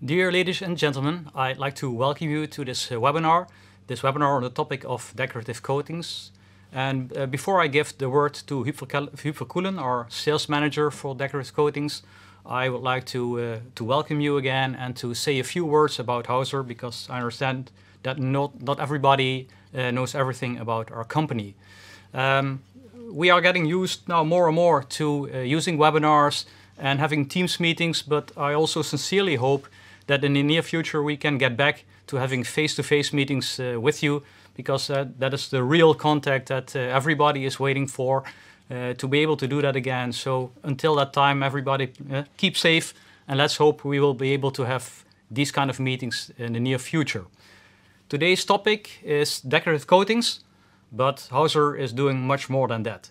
Dear ladies and gentlemen, I'd like to welcome you to this uh, webinar, this webinar on the topic of decorative coatings. And uh, before I give the word to Huub Verkoelen, our sales manager for decorative coatings, I would like to, uh, to welcome you again and to say a few words about Hauser because I understand that not, not everybody uh, knows everything about our company. Um, we are getting used now more and more to uh, using webinars and having Teams meetings, but I also sincerely hope that in the near future we can get back to having face-to-face -face meetings uh, with you because that is the real contact that uh, everybody is waiting for uh, to be able to do that again. So until that time, everybody uh, keep safe and let's hope we will be able to have these kind of meetings in the near future. Today's topic is decorative coatings, but Hauser is doing much more than that.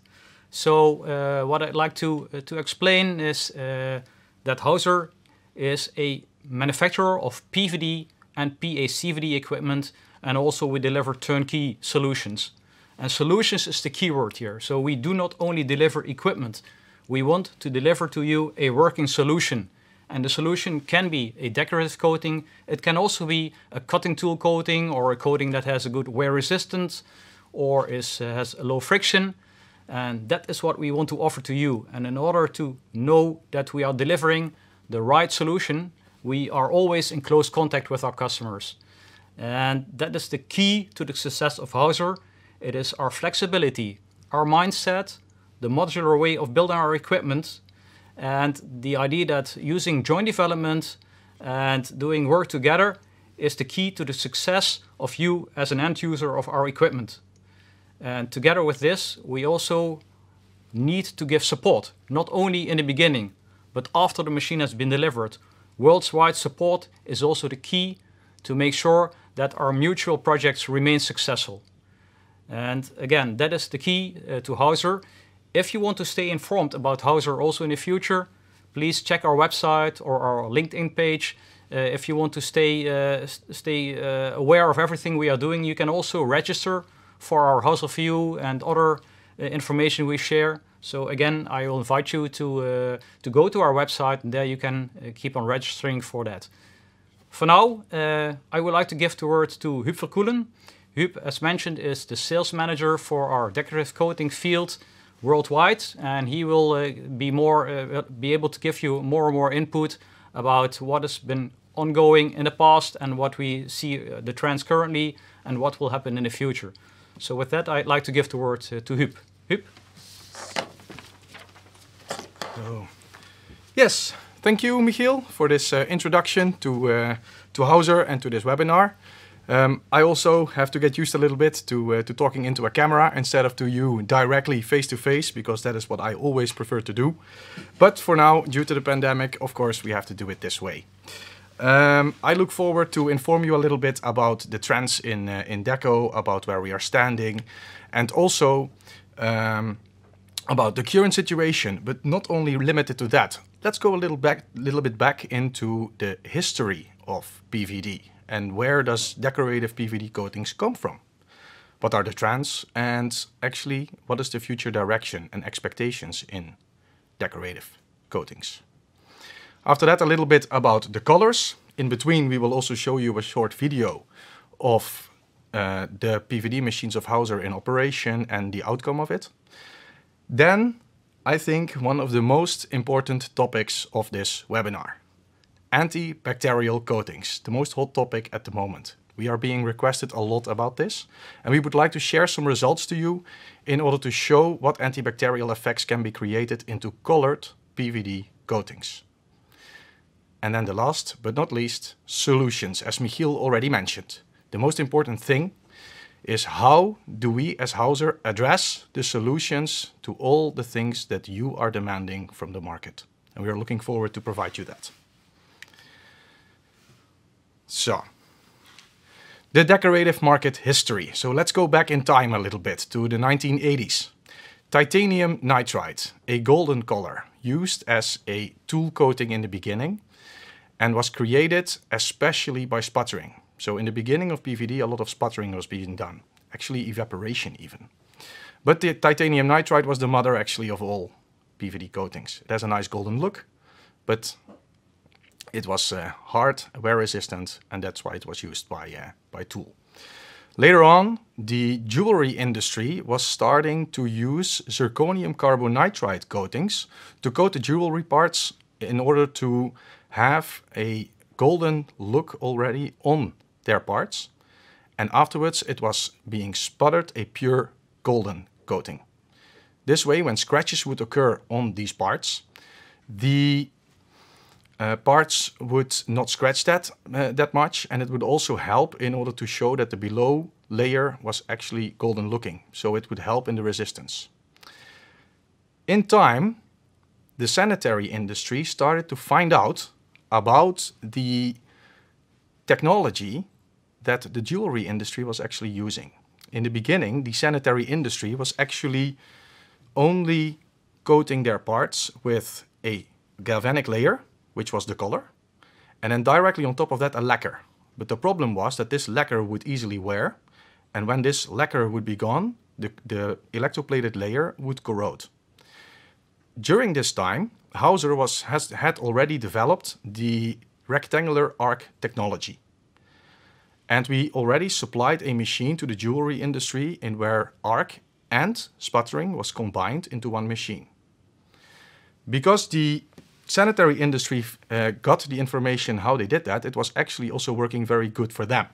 So uh, what I'd like to, uh, to explain is uh, that Hauser is a manufacturer of PVD and PACVD equipment and also we deliver turnkey solutions. And solutions is the keyword here. So we do not only deliver equipment, we want to deliver to you a working solution. And the solution can be a decorative coating. It can also be a cutting tool coating or a coating that has a good wear resistance or is, uh, has a low friction. And that is what we want to offer to you. And in order to know that we are delivering the right solution, we are always in close contact with our customers. And that is the key to the success of Hauser it is our flexibility, our mindset, the modular way of building our equipment, and the idea that using joint development and doing work together is the key to the success of you as an end user of our equipment. And together with this, we also need to give support, not only in the beginning, but after the machine has been delivered. Worldwide support is also the key to make sure that our mutual projects remain successful. And again, that is the key uh, to Hauser. If you want to stay informed about Hauser also in the future, please check our website or our LinkedIn page. Uh, if you want to stay, uh, stay uh, aware of everything we are doing, you can also register for our Hauser View and other uh, information we share. So again, I will invite you to, uh, to go to our website. There you can keep on registering for that. For now, I would like to give the word to Huub Verkoelen. Huub, as mentioned, is the sales manager for our decorative coating field worldwide, and he will uh, be more uh, uh, be able to give you more and more input about what has been ongoing in the past and what we see uh, the trends currently and what will happen in the future. So with that, I'd like to give the word uh, to Huub. Huub. So, oh. yes, thank you, Michiel, for this uh, introduction to to Hauser and to this webinar. Um, I also have to get used a little bit to, uh, to talking into a camera instead of to you directly face to face because that is what I always prefer to do. But for now, due to the pandemic, of course, we have to do it this way. Um, I look forward to inform you a little bit about the trends in, uh, in Deco, about where we are standing, and also um, about the current situation, but not only limited to that. Let's go a little, back, little bit back into the history of PVD and where does decorative PVD coatings come from? What are the trends and actually what is the future direction and expectations in decorative coatings? After that a little bit about the colors. In between we will also show you a short video of uh, the PVD machines of Hauser in operation and the outcome of it. Then I think one of the most important topics of this webinar. Antibacterial coatings, the most hot topic at the moment. We are being requested a lot about this, and we would like to share some results to you in order to show what antibacterial effects can be created into colored PVD coatings. And then the last, but not least, solutions, as Michiel already mentioned. The most important thing is how do we as Hauser address the solutions to all the things that you are demanding from the market. And we are looking forward to provide you that. So, the decorative market history. So let's go back in time a little bit to the 1980s. Titanium nitride, a golden color, used as a tool coating in the beginning and was created especially by sputtering. So in the beginning of PVD, a lot of sputtering was being done, actually evaporation even. But the titanium nitride was the mother actually of all PVD coatings. It has a nice golden look, but it was uh, hard, wear resistant, and that's why it was used by, uh, by Tool. Later on, the jewelry industry was starting to use zirconium carbonitride coatings to coat the jewelry parts in order to have a golden look already on their parts. And afterwards, it was being sputtered a pure golden coating. This way, when scratches would occur on these parts, the uh, parts would not scratch that uh, that much and it would also help in order to show that the below layer was actually golden looking. So it would help in the resistance. In time, the sanitary industry started to find out about the technology that the jewelry industry was actually using. In the beginning, the sanitary industry was actually only coating their parts with a galvanic layer which was the color, and then directly on top of that a lacquer. But the problem was that this lacquer would easily wear, and when this lacquer would be gone, the, the electroplated layer would corrode. During this time, Hauser was, has, had already developed the rectangular arc technology. And we already supplied a machine to the jewelry industry in where arc and sputtering was combined into one machine. Because the sanitary industry uh, got the information how they did that, it was actually also working very good for them.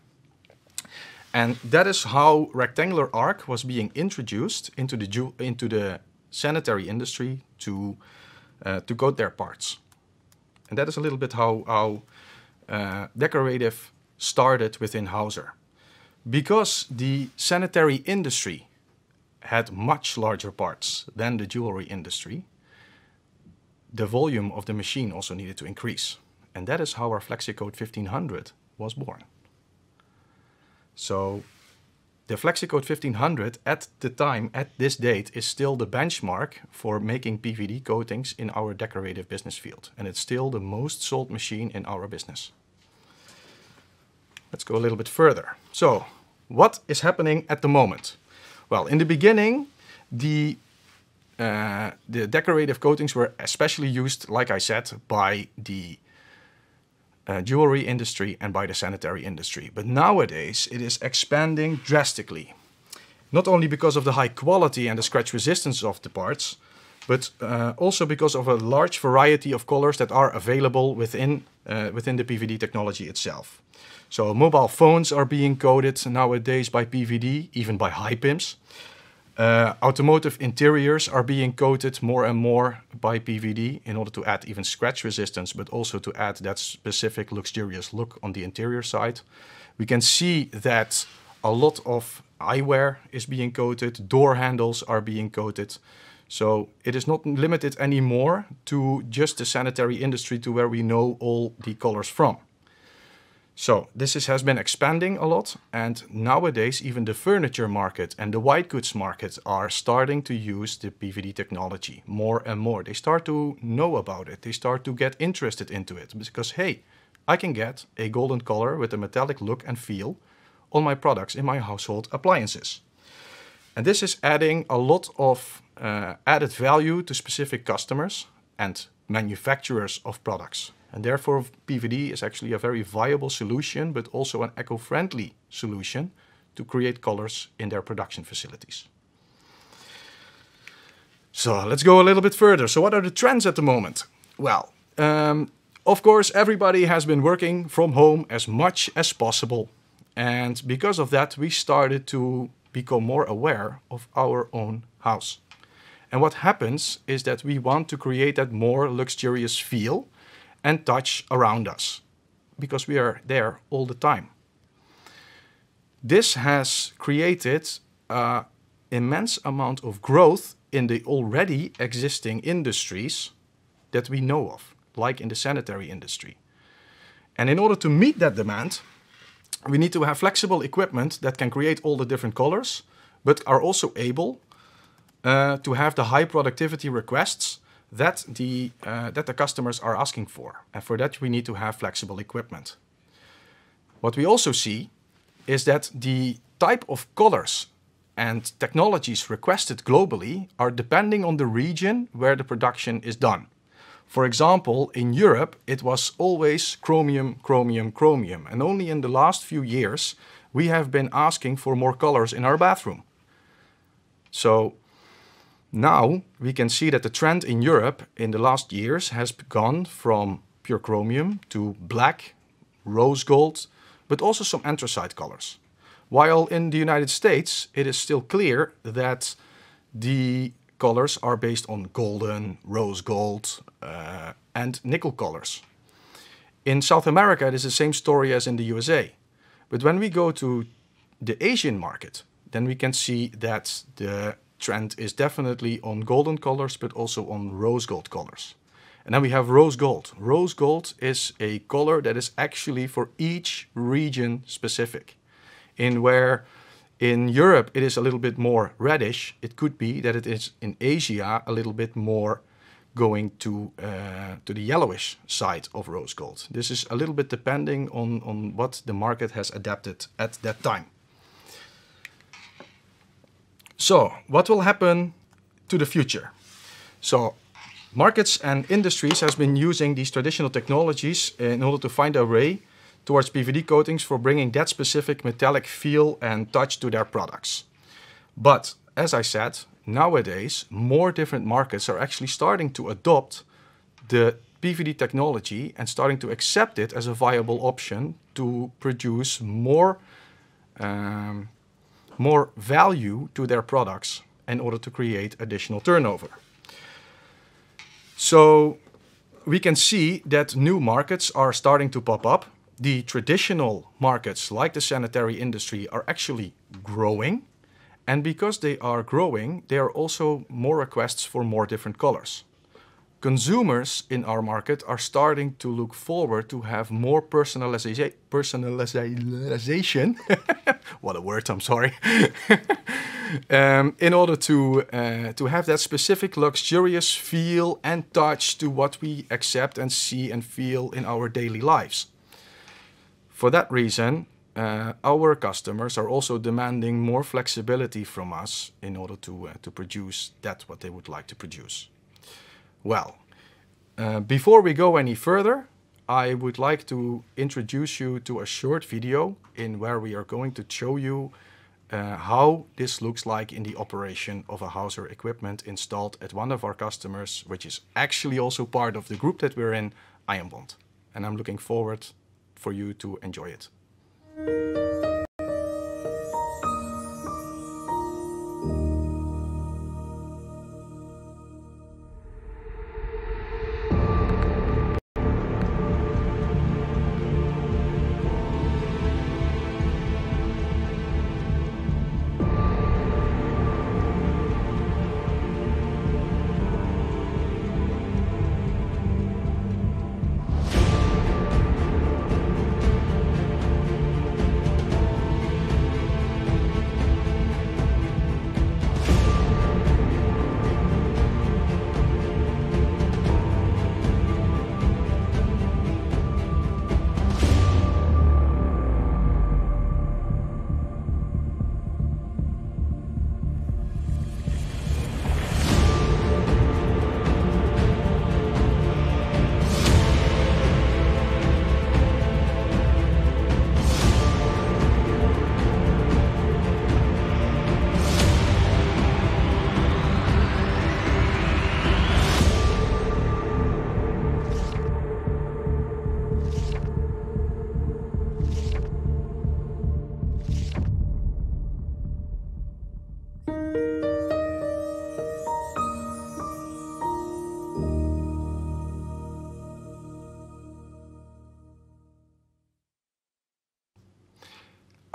And that is how rectangular arc was being introduced into the, into the sanitary industry to, uh, to coat their parts. And that is a little bit how, how uh, decorative started within Hauser. Because the sanitary industry had much larger parts than the jewelry industry, the volume of the machine also needed to increase, and that is how our FlexiCode 1500 was born. So the FlexiCode 1500 at the time, at this date, is still the benchmark for making PVD coatings in our decorative business field. And it's still the most sold machine in our business. Let's go a little bit further. So what is happening at the moment? Well, in the beginning, the uh, the decorative coatings were especially used, like I said, by the uh, jewelry industry and by the sanitary industry. But nowadays it is expanding drastically. Not only because of the high quality and the scratch resistance of the parts, but uh, also because of a large variety of colors that are available within, uh, within the PVD technology itself. So mobile phones are being coated nowadays by PVD, even by high PIMs. Uh, automotive interiors are being coated more and more by PVD in order to add even scratch resistance, but also to add that specific luxurious look on the interior side. We can see that a lot of eyewear is being coated, door handles are being coated. So it is not limited anymore to just the sanitary industry to where we know all the colors from. So this is, has been expanding a lot and nowadays even the furniture market and the white goods market are starting to use the PVD technology more and more. They start to know about it. They start to get interested into it because, hey, I can get a golden color with a metallic look and feel on my products in my household appliances. And this is adding a lot of uh, added value to specific customers and manufacturers of products. And therefore, PVD is actually a very viable solution, but also an eco-friendly solution to create colors in their production facilities. So let's go a little bit further. So what are the trends at the moment? Well, um, of course, everybody has been working from home as much as possible. And because of that, we started to become more aware of our own house. And what happens is that we want to create that more luxurious feel and touch around us because we are there all the time. This has created an uh, immense amount of growth in the already existing industries that we know of, like in the sanitary industry. And in order to meet that demand, we need to have flexible equipment that can create all the different colors, but are also able uh, to have the high productivity requests that the, uh, that the customers are asking for. And for that, we need to have flexible equipment. What we also see is that the type of colors and technologies requested globally are depending on the region where the production is done. For example, in Europe, it was always chromium, chromium, chromium. And only in the last few years, we have been asking for more colors in our bathroom. So now we can see that the trend in Europe in the last years has gone from pure chromium to black, rose gold, but also some anthracite colors. While in the United States it is still clear that the colors are based on golden, rose gold uh, and nickel colors. In South America it is the same story as in the USA. But when we go to the Asian market, then we can see that the trend is definitely on golden colors, but also on rose gold colors. And then we have rose gold. Rose gold is a color that is actually for each region specific. In where in Europe it is a little bit more reddish, it could be that it is in Asia a little bit more going to uh, to the yellowish side of rose gold. This is a little bit depending on, on what the market has adapted at that time. So what will happen to the future? So markets and industries has been using these traditional technologies in order to find a way towards PVD coatings for bringing that specific metallic feel and touch to their products. But as I said, nowadays more different markets are actually starting to adopt the PVD technology and starting to accept it as a viable option to produce more um, more value to their products in order to create additional turnover. So we can see that new markets are starting to pop up. The traditional markets like the sanitary industry are actually growing. And because they are growing, there are also more requests for more different colors. Consumers in our market are starting to look forward to have more personaliza personalization. what a word, I'm sorry. um, in order to, uh, to have that specific luxurious feel and touch to what we accept and see and feel in our daily lives. For that reason, uh, our customers are also demanding more flexibility from us in order to, uh, to produce that what they would like to produce. Well, uh, before we go any further, I would like to introduce you to a short video in where we are going to show you uh, how this looks like in the operation of a Hauser equipment installed at one of our customers, which is actually also part of the group that we're in, Ironbond. And I'm looking forward for you to enjoy it.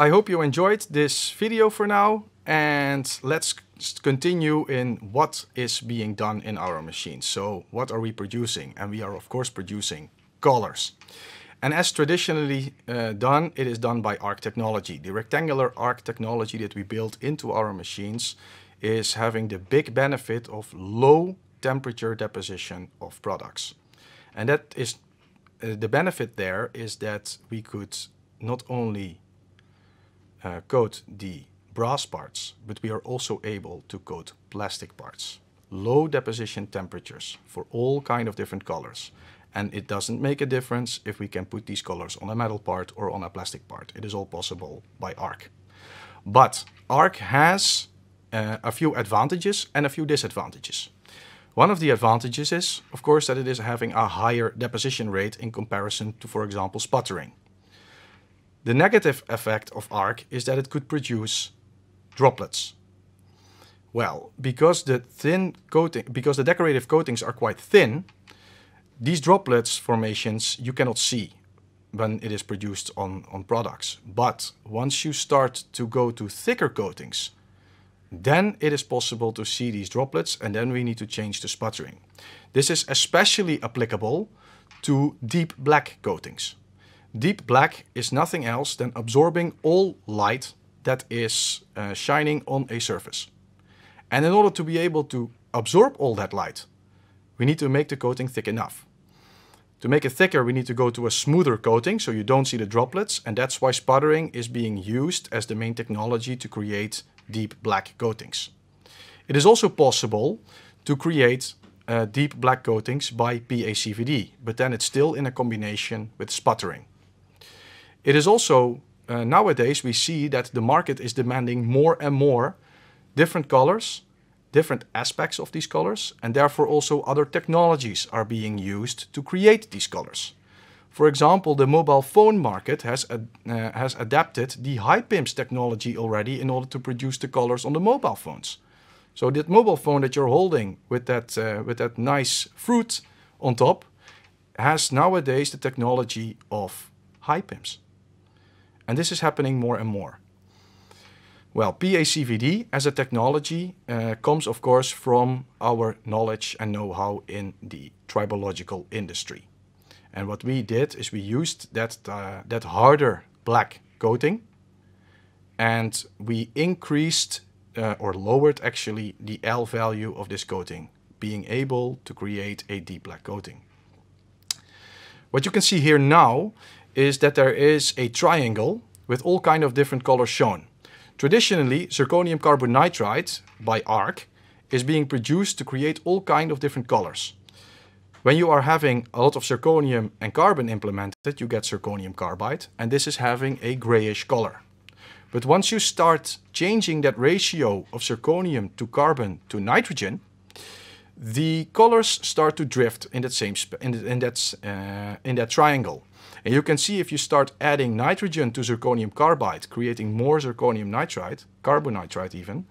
I hope you enjoyed this video for now and let's continue in what is being done in our machines. So what are we producing? And we are of course producing colors. And as traditionally uh, done, it is done by arc technology. The rectangular arc technology that we built into our machines is having the big benefit of low temperature deposition of products. And that is uh, the benefit there is that we could not only uh, coat the brass parts, but we are also able to coat plastic parts. Low deposition temperatures for all kind of different colors. And it doesn't make a difference if we can put these colors on a metal part or on a plastic part. It is all possible by ARC. But ARC has uh, a few advantages and a few disadvantages. One of the advantages is, of course, that it is having a higher deposition rate in comparison to, for example, sputtering. The negative effect of arc is that it could produce droplets. Well, because the thin coating, because the decorative coatings are quite thin, these droplets formations you cannot see when it is produced on, on products. But once you start to go to thicker coatings, then it is possible to see these droplets and then we need to change the sputtering. This is especially applicable to deep black coatings. Deep black is nothing else than absorbing all light that is uh, shining on a surface. And in order to be able to absorb all that light, we need to make the coating thick enough. To make it thicker, we need to go to a smoother coating so you don't see the droplets, and that's why sputtering is being used as the main technology to create deep black coatings. It is also possible to create uh, deep black coatings by PACVD, but then it's still in a combination with sputtering. It is also, uh, nowadays, we see that the market is demanding more and more different colors, different aspects of these colors, and therefore also other technologies are being used to create these colors. For example, the mobile phone market has, ad uh, has adapted the high-pims technology already in order to produce the colors on the mobile phones. So that mobile phone that you're holding with that, uh, with that nice fruit on top has nowadays the technology of high-pims. And this is happening more and more. Well, PACVD as a technology uh, comes, of course, from our knowledge and know-how in the tribological industry. And what we did is we used that, uh, that harder black coating and we increased uh, or lowered actually the L value of this coating, being able to create a deep black coating. What you can see here now is that there is a triangle with all kind of different colors shown. Traditionally, zirconium nitride by ARC is being produced to create all kind of different colors. When you are having a lot of zirconium and carbon implemented, you get zirconium carbide, and this is having a grayish color. But once you start changing that ratio of zirconium to carbon to nitrogen, the colors start to drift in that same in, in that uh, in that triangle. And you can see if you start adding nitrogen to zirconium carbide, creating more zirconium nitride, carbonitride even,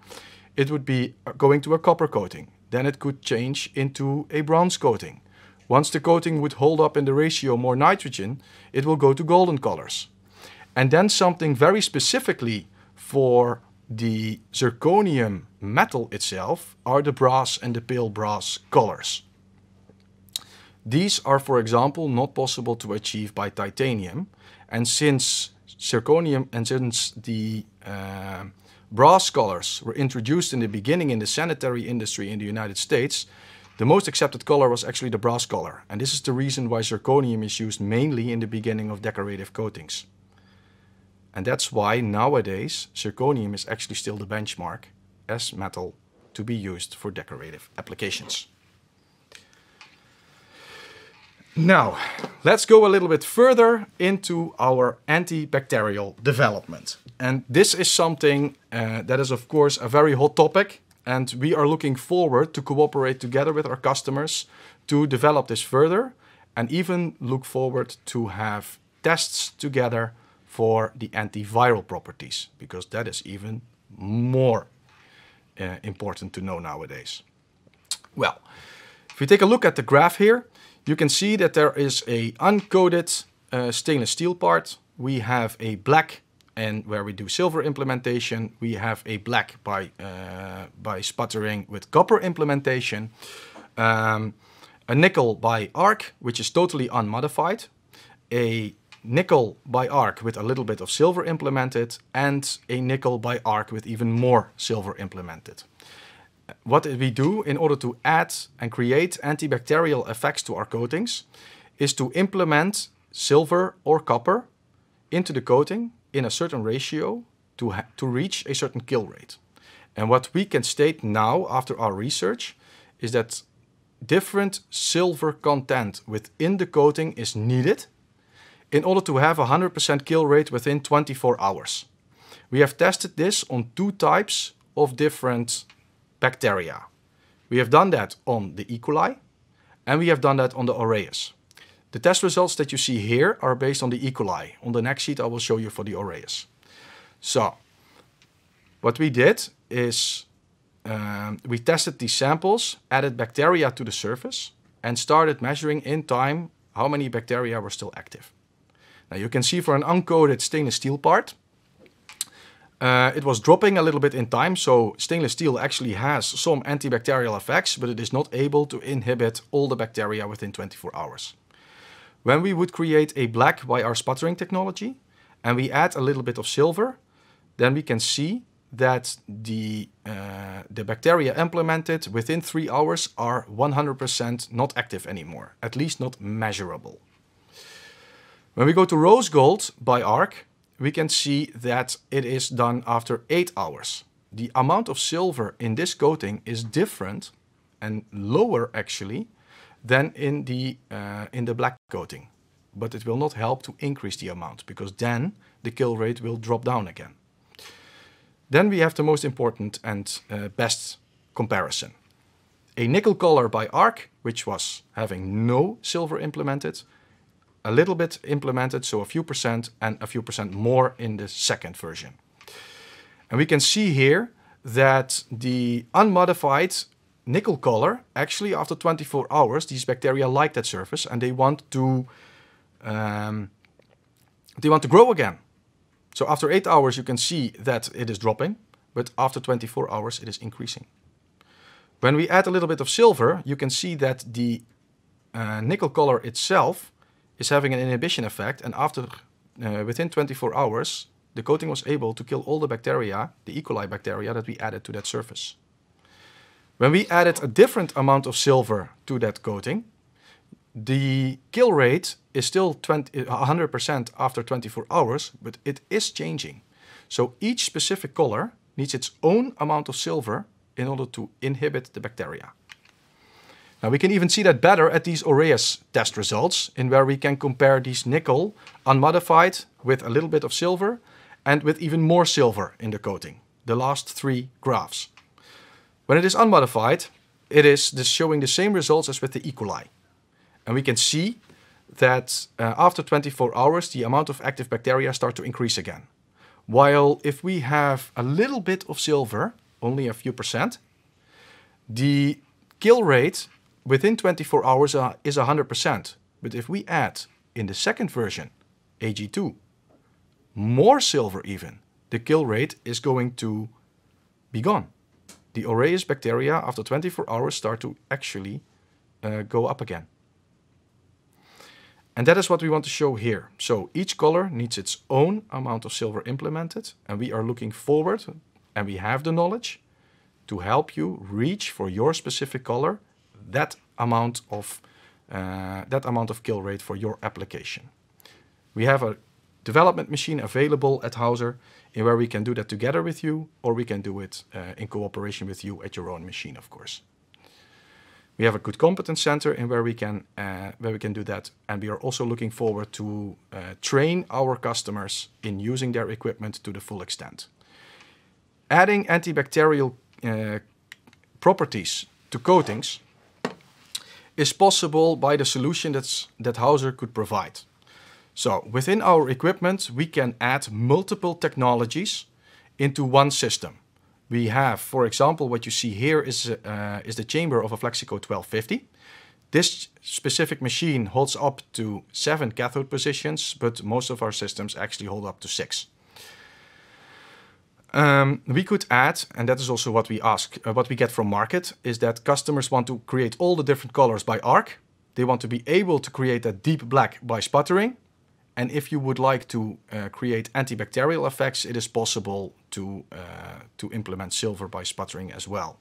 it would be uh, going to a copper coating. Then it could change into a bronze coating. Once the coating would hold up in the ratio more nitrogen, it will go to golden colors. And then something very specifically for the zirconium metal itself are the brass and the pale brass colors. These are, for example, not possible to achieve by titanium. And since zirconium and since the uh, brass colors were introduced in the beginning in the sanitary industry in the United States, the most accepted color was actually the brass color, and this is the reason why zirconium is used mainly in the beginning of decorative coatings. And that's why nowadays zirconium is actually still the benchmark as metal to be used for decorative applications. Now, let's go a little bit further into our antibacterial development. And this is something uh, that is, of course, a very hot topic. And we are looking forward to cooperate together with our customers to develop this further and even look forward to have tests together for the antiviral properties, because that is even more uh, important to know nowadays. Well, if we take a look at the graph here, you can see that there is a uncoated uh, stainless steel part. We have a black and where we do silver implementation, we have a black by, uh, by sputtering with copper implementation, um, a nickel by arc, which is totally unmodified, a nickel by arc with a little bit of silver implemented, and a nickel by arc with even more silver implemented what we do in order to add and create antibacterial effects to our coatings is to implement silver or copper into the coating in a certain ratio to, to reach a certain kill rate. And what we can state now after our research is that different silver content within the coating is needed in order to have a 100% kill rate within 24 hours. We have tested this on two types of different bacteria. We have done that on the E. coli and we have done that on the aureus. The test results that you see here are based on the E. coli. On the next sheet I will show you for the aureus. So, what we did is um, we tested these samples, added bacteria to the surface, and started measuring in time how many bacteria were still active. Now you can see for an uncoated stainless steel part, uh, it was dropping a little bit in time, so stainless steel actually has some antibacterial effects, but it is not able to inhibit all the bacteria within 24 hours. When we would create a black by our sputtering technology, and we add a little bit of silver, then we can see that the, uh, the bacteria implemented within three hours are 100% not active anymore, at least not measurable. When we go to rose gold by ARC, we can see that it is done after 8 hours. The amount of silver in this coating is different and lower actually than in the, uh, in the black coating. But it will not help to increase the amount because then the kill rate will drop down again. Then we have the most important and uh, best comparison. A nickel color by ARC, which was having no silver implemented, a little bit implemented, so a few percent and a few percent more in the second version. And we can see here that the unmodified nickel color, actually after 24 hours, these bacteria like that surface and they want to, um, they want to grow again. So after 8 hours you can see that it is dropping, but after 24 hours it is increasing. When we add a little bit of silver, you can see that the uh, nickel color itself is having an inhibition effect and after uh, within 24 hours, the coating was able to kill all the bacteria, the E. coli bacteria that we added to that surface. When we added a different amount of silver to that coating, the kill rate is still 100% after 24 hours, but it is changing. So each specific color needs its own amount of silver in order to inhibit the bacteria. Now we can even see that better at these Aureus test results, in where we can compare these nickel, unmodified, with a little bit of silver, and with even more silver in the coating, the last three graphs. When it is unmodified, it is showing the same results as with the E. coli. And we can see that uh, after 24 hours, the amount of active bacteria start to increase again. While if we have a little bit of silver, only a few percent, the kill rate within 24 hours uh, is 100%. But if we add in the second version, AG2, more silver even, the kill rate is going to be gone. The aureus bacteria after 24 hours start to actually uh, go up again. And that is what we want to show here. So each color needs its own amount of silver implemented and we are looking forward and we have the knowledge to help you reach for your specific color that amount of uh, that amount of kill rate for your application. We have a development machine available at Hauser in where we can do that together with you or we can do it uh, in cooperation with you at your own machine, of course. We have a good competence center in where we can uh, where we can do that, and we are also looking forward to uh, train our customers in using their equipment to the full extent. Adding antibacterial uh, properties to coatings is possible by the solution that's, that Hauser could provide. So within our equipment, we can add multiple technologies into one system. We have, for example, what you see here is, uh, is the chamber of a Flexico 1250. This specific machine holds up to seven cathode positions, but most of our systems actually hold up to six. Um, we could add, and that is also what we ask, uh, what we get from market, is that customers want to create all the different colors by arc. They want to be able to create a deep black by sputtering. And if you would like to uh, create antibacterial effects, it is possible to, uh, to implement silver by sputtering as well.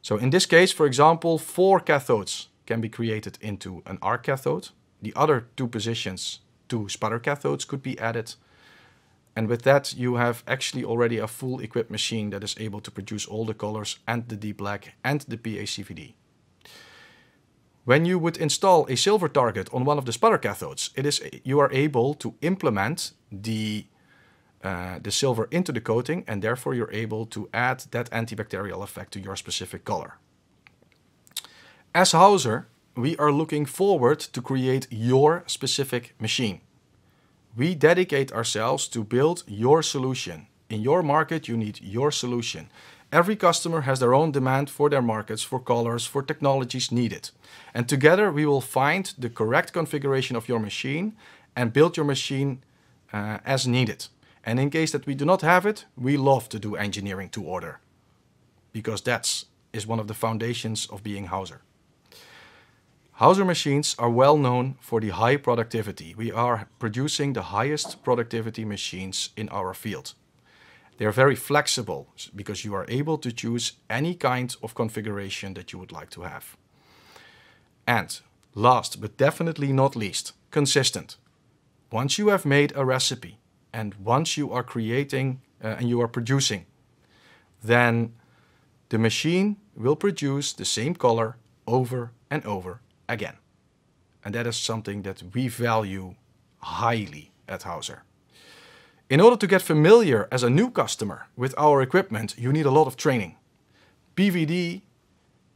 So in this case, for example, four cathodes can be created into an arc cathode. The other two positions, two sputter cathodes could be added and with that, you have actually already a full equipped machine that is able to produce all the colors and the deep black and the PACVD. When you would install a silver target on one of the sputter cathodes, it is, you are able to implement the, uh, the silver into the coating and therefore you're able to add that antibacterial effect to your specific color. As Hauser, we are looking forward to create your specific machine. We dedicate ourselves to build your solution. In your market, you need your solution. Every customer has their own demand for their markets, for colors, for technologies needed. And together we will find the correct configuration of your machine and build your machine uh, as needed. And in case that we do not have it, we love to do engineering to order. Because that's is one of the foundations of being Hauser. Hauser machines are well known for the high productivity. We are producing the highest productivity machines in our field. They're very flexible because you are able to choose any kind of configuration that you would like to have. And last but definitely not least, consistent. Once you have made a recipe and once you are creating uh, and you are producing, then the machine will produce the same color over and over again. And that is something that we value highly at Hauser. In order to get familiar as a new customer with our equipment, you need a lot of training. PVD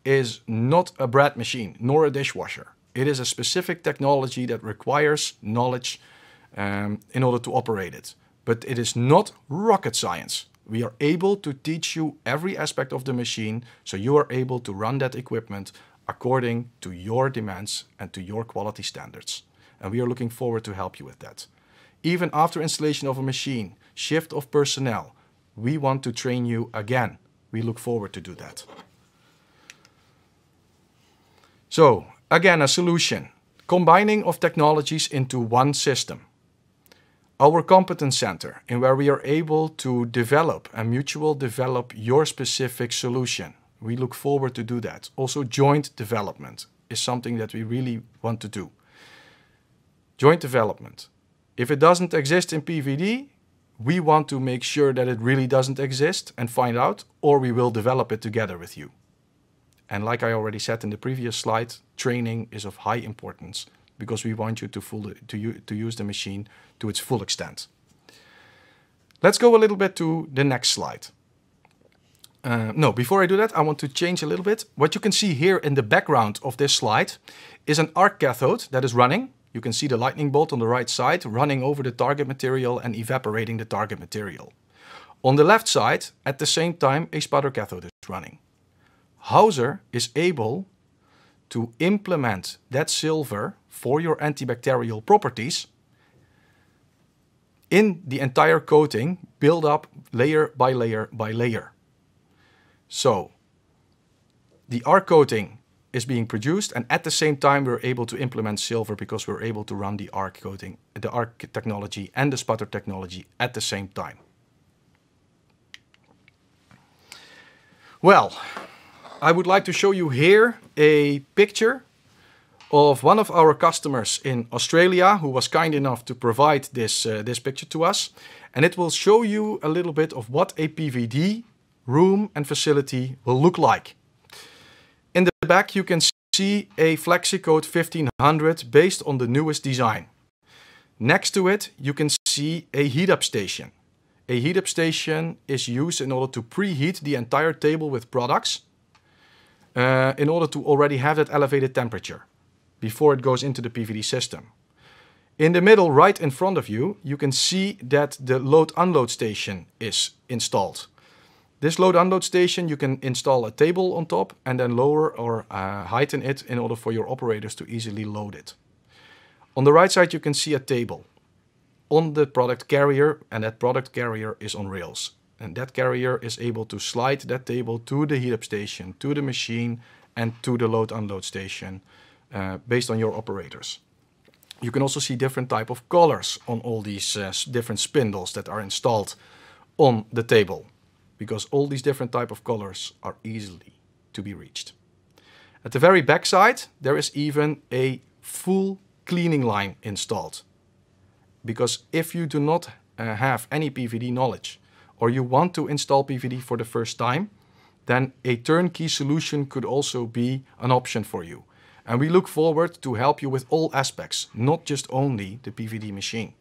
is not a bread machine nor a dishwasher. It is a specific technology that requires knowledge um, in order to operate it. But it is not rocket science. We are able to teach you every aspect of the machine so you are able to run that equipment according to your demands and to your quality standards. And we are looking forward to help you with that. Even after installation of a machine, shift of personnel, we want to train you again. We look forward to do that. So, again, a solution. Combining of technologies into one system. Our competence center, in where we are able to develop and mutual develop your specific solution we look forward to do that. Also, joint development is something that we really want to do. Joint development. If it doesn't exist in PVD, we want to make sure that it really doesn't exist and find out, or we will develop it together with you. And like I already said in the previous slide, training is of high importance because we want you to, full, to, to use the machine to its full extent. Let's go a little bit to the next slide. Uh, no, before I do that, I want to change a little bit. What you can see here in the background of this slide is an arc cathode that is running. You can see the lightning bolt on the right side running over the target material and evaporating the target material. On the left side, at the same time, a sputter cathode is running. Hauser is able to implement that silver for your antibacterial properties in the entire coating, build up layer by layer by layer. So the R coating is being produced and at the same time we're able to implement silver because we're able to run the arc coating, the arc technology and the sputter technology at the same time. Well, I would like to show you here a picture of one of our customers in Australia who was kind enough to provide this, uh, this picture to us. And it will show you a little bit of what a PVD room and facility will look like. In the back you can see a Flexicode 1500 based on the newest design. Next to it you can see a heat-up station. A heat-up station is used in order to preheat the entire table with products uh, in order to already have that elevated temperature before it goes into the PVD system. In the middle, right in front of you, you can see that the load-unload station is installed. This load unload station, you can install a table on top and then lower or uh, heighten it in order for your operators to easily load it. On the right side, you can see a table on the product carrier and that product carrier is on rails. And that carrier is able to slide that table to the heat up station, to the machine and to the load unload station uh, based on your operators. You can also see different type of colors on all these uh, different spindles that are installed on the table because all these different type of colors are easily to be reached. At the very backside, there is even a full cleaning line installed. Because if you do not uh, have any PVD knowledge, or you want to install PVD for the first time, then a turnkey solution could also be an option for you. And we look forward to help you with all aspects, not just only the PVD machine.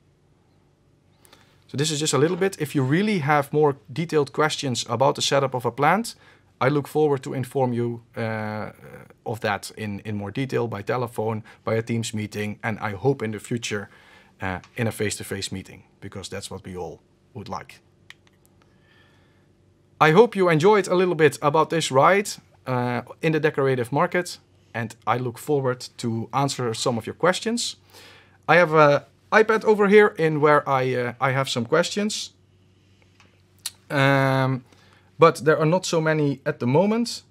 So this is just a little bit. If you really have more detailed questions about the setup of a plant, I look forward to inform you uh, of that in, in more detail by telephone, by a Teams meeting, and I hope in the future uh, in a face-to-face -face meeting, because that's what we all would like. I hope you enjoyed a little bit about this ride uh, in the decorative market, and I look forward to answer some of your questions. I have a iPad over here in where I, uh, I have some questions. Um, but there are not so many at the moment,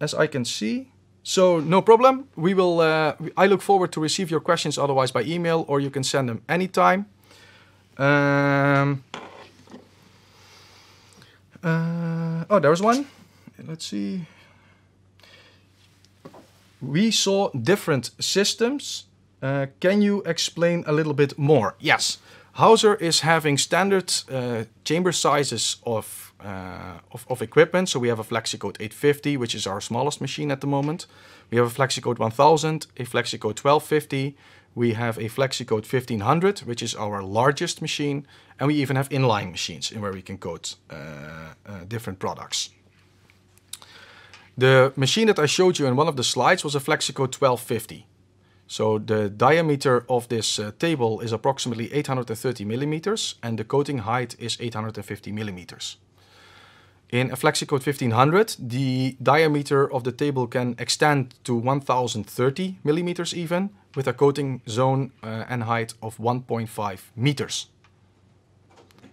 as I can see. So no problem. We will. Uh, I look forward to receive your questions otherwise by email or you can send them anytime. Um, uh, oh, there's one. Let's see. We saw different systems uh, can you explain a little bit more? Yes. Hauser is having standard uh, chamber sizes of, uh, of, of, equipment. So we have a Flexicode 850, which is our smallest machine at the moment. We have a Flexicode 1000, a Flexicode 1250. We have a Flexicode 1500, which is our largest machine. And we even have inline machines in where we can code uh, uh, different products. The machine that I showed you in one of the slides was a Flexicode 1250. So the diameter of this uh, table is approximately 830 millimeters and the coating height is 850 millimeters. In Flexicode 1500, the diameter of the table can extend to 1030 millimeters even, with a coating zone uh, and height of 1.5 meters.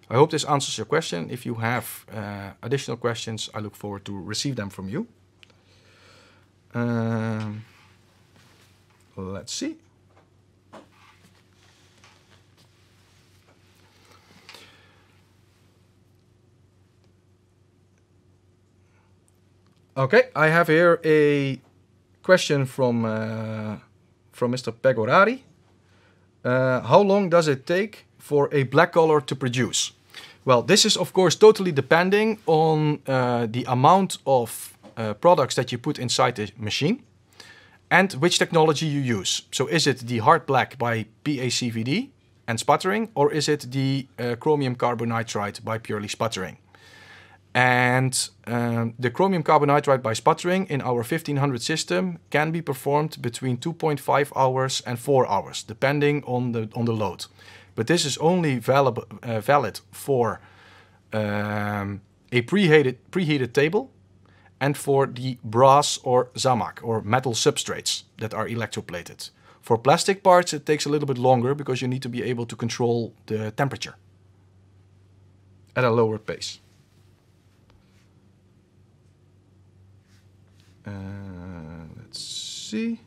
I hope this answers your question. If you have uh, additional questions, I look forward to receive them from you. Um, Let's see. Okay, I have here a question from uh, from Mr. Pegorari. Uh, how long does it take for a black color to produce? Well, this is of course totally depending on uh, the amount of uh, products that you put inside the machine and which technology you use. So is it the hard black by PACVD and sputtering, or is it the uh, chromium nitride by purely sputtering? And um, the chromium nitride by sputtering in our 1500 system can be performed between 2.5 hours and 4 hours, depending on the, on the load. But this is only valid, uh, valid for um, a preheated, preheated table and for the brass or zamak or metal substrates that are electroplated. For plastic parts it takes a little bit longer because you need to be able to control the temperature at a lower pace. Uh, let's see.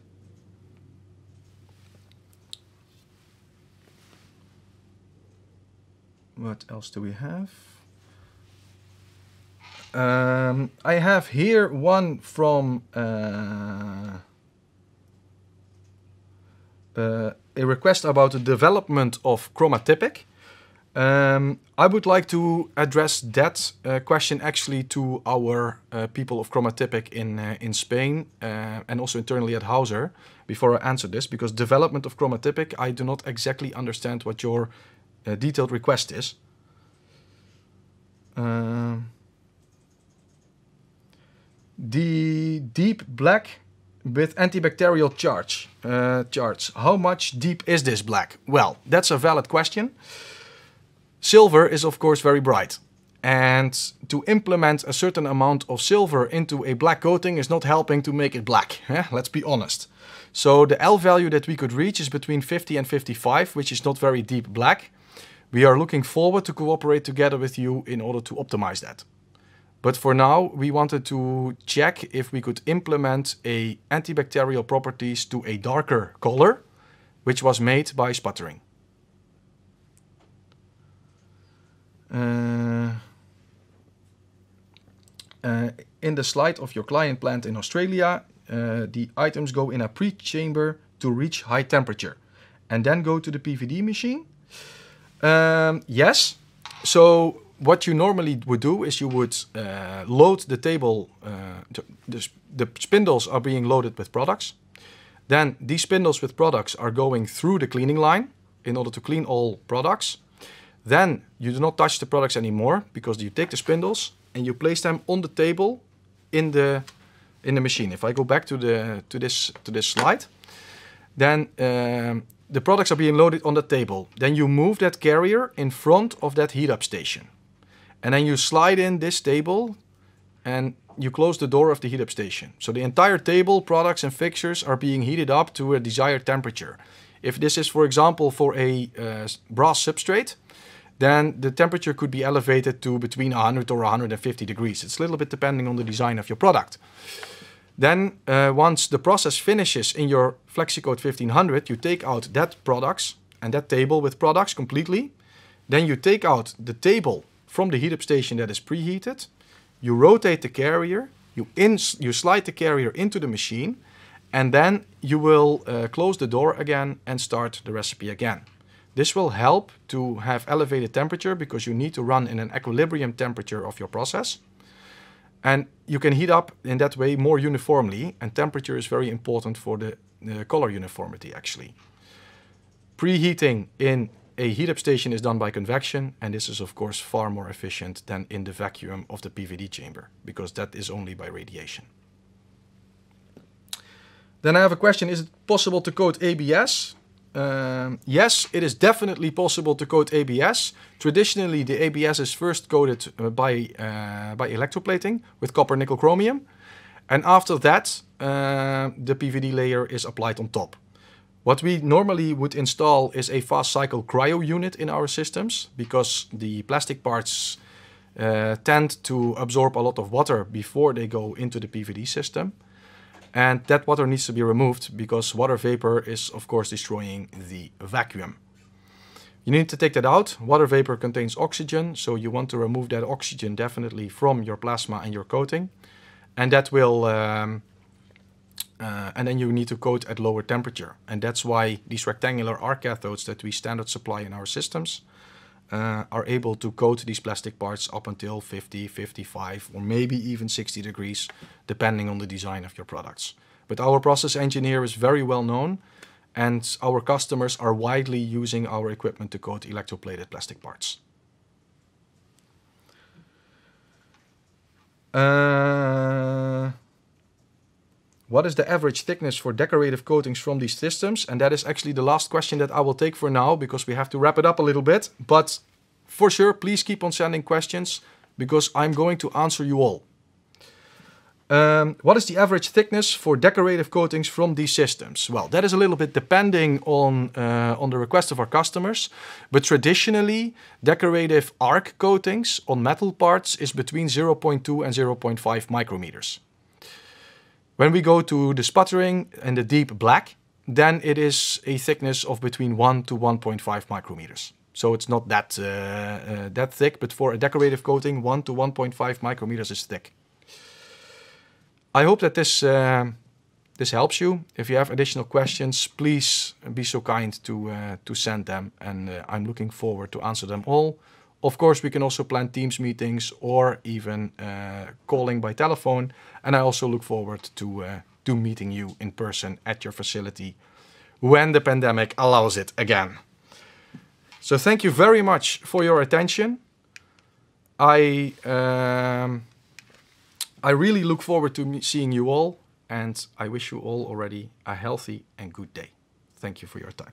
What else do we have? Um, I have here one from uh, uh, a request about the development of Chromatypic. Um, I would like to address that uh, question actually to our uh, people of Chromatypic in uh, in Spain uh, and also internally at Hauser before I answer this because development of Chromatypic I do not exactly understand what your uh, detailed request is. Um, the deep black with antibacterial charge. Uh, charge. How much deep is this black? Well, that's a valid question. Silver is of course very bright. And to implement a certain amount of silver into a black coating is not helping to make it black. Yeah? Let's be honest. So the L value that we could reach is between 50 and 55, which is not very deep black. We are looking forward to cooperate together with you in order to optimize that. But for now, we wanted to check if we could implement a antibacterial properties to a darker color, which was made by sputtering. Uh, uh, in the slide of your client plant in Australia, uh, the items go in a pre-chamber to reach high temperature and then go to the PVD machine? Um, yes. So what you normally would do is you would uh, load the table, uh, the, the, spindles are being loaded with products. Then these spindles with products are going through the cleaning line in order to clean all products. Then you do not touch the products anymore because you take the spindles and you place them on the table in the in the machine. If I go back to the to this to this slide, then um, the products are being loaded on the table. Then you move that carrier in front of that heat up station. And then you slide in this table and you close the door of the heat up station. So the entire table, products and fixtures are being heated up to a desired temperature. If this is, for example, for a uh, brass substrate, then the temperature could be elevated to between 100 or 150 degrees. It's a little bit depending on the design of your product. Then uh, once the process finishes in your FlexiCode 1500, you take out that products and that table with products completely. Then you take out the table from the heat up station that is preheated. You rotate the carrier, you, in, you slide the carrier into the machine, and then you will uh, close the door again and start the recipe again. This will help to have elevated temperature because you need to run in an equilibrium temperature of your process. And you can heat up in that way more uniformly and temperature is very important for the, the color uniformity actually. Preheating in a heat up station is done by convection and this is of course far more efficient than in the vacuum of the PVD chamber because that is only by radiation. Then I have a question, is it possible to coat ABS? Um, yes, it is definitely possible to coat ABS. Traditionally, the ABS is first coated uh, by, uh, by electroplating with copper, nickel, chromium. And after that, uh, the PVD layer is applied on top. What we normally would install is a fast cycle cryo unit in our systems because the plastic parts uh, tend to absorb a lot of water before they go into the PVD system. And that water needs to be removed because water vapor is of course destroying the vacuum. You need to take that out. Water vapor contains oxygen, so you want to remove that oxygen definitely from your plasma and your coating. And that will um, uh, and then you need to coat at lower temperature. And that's why these rectangular arc cathodes that we standard supply in our systems uh, are able to coat these plastic parts up until 50, 55, or maybe even 60 degrees, depending on the design of your products. But our process engineer is very well known, and our customers are widely using our equipment to coat electroplated plastic parts. Uh, what is the average thickness for decorative coatings from these systems? And that is actually the last question that I will take for now because we have to wrap it up a little bit. But for sure, please keep on sending questions because I'm going to answer you all. Um, what is the average thickness for decorative coatings from these systems? Well, that is a little bit depending on, uh, on the request of our customers, but traditionally decorative arc coatings on metal parts is between 0.2 and 0.5 micrometers. When we go to the sputtering and the deep black, then it is a thickness of between 1 to 1.5 micrometers. So it's not that, uh, uh, that thick, but for a decorative coating, 1 to 1.5 micrometers is thick. I hope that this, uh, this helps you. If you have additional questions, please be so kind to, uh, to send them. And uh, I'm looking forward to answer them all. Of course, we can also plan Teams meetings or even uh, calling by telephone. And I also look forward to, uh, to meeting you in person at your facility when the pandemic allows it again. So thank you very much for your attention. I, um, I really look forward to seeing you all and I wish you all already a healthy and good day. Thank you for your time.